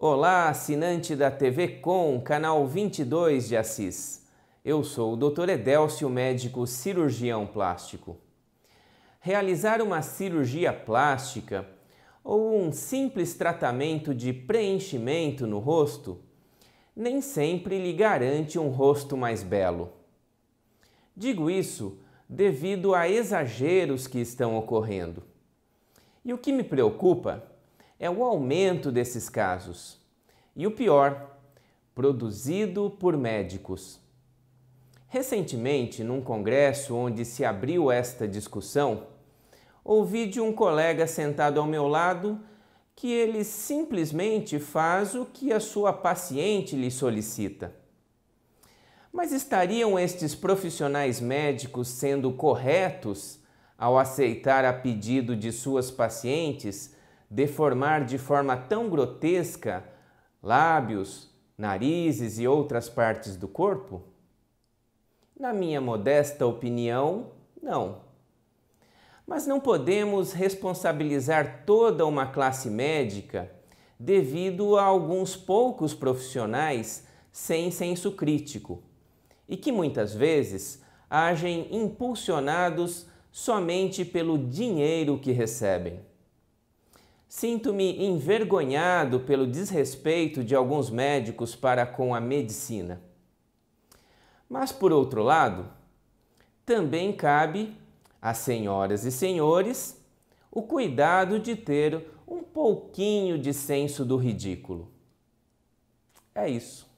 Olá, assinante da TV Com, canal 22 de Assis. Eu sou o Dr. Edelcio, médico cirurgião plástico. Realizar uma cirurgia plástica ou um simples tratamento de preenchimento no rosto nem sempre lhe garante um rosto mais belo. Digo isso devido a exageros que estão ocorrendo. E o que me preocupa é o aumento desses casos. E o pior, produzido por médicos. Recentemente, num congresso onde se abriu esta discussão, ouvi de um colega sentado ao meu lado que ele simplesmente faz o que a sua paciente lhe solicita. Mas estariam estes profissionais médicos sendo corretos ao aceitar a pedido de suas pacientes deformar de forma tão grotesca lábios, narizes e outras partes do corpo? Na minha modesta opinião, não. Mas não podemos responsabilizar toda uma classe médica devido a alguns poucos profissionais sem senso crítico e que muitas vezes agem impulsionados somente pelo dinheiro que recebem. Sinto-me envergonhado pelo desrespeito de alguns médicos para com a medicina. Mas, por outro lado, também cabe às senhoras e senhores o cuidado de ter um pouquinho de senso do ridículo. É isso.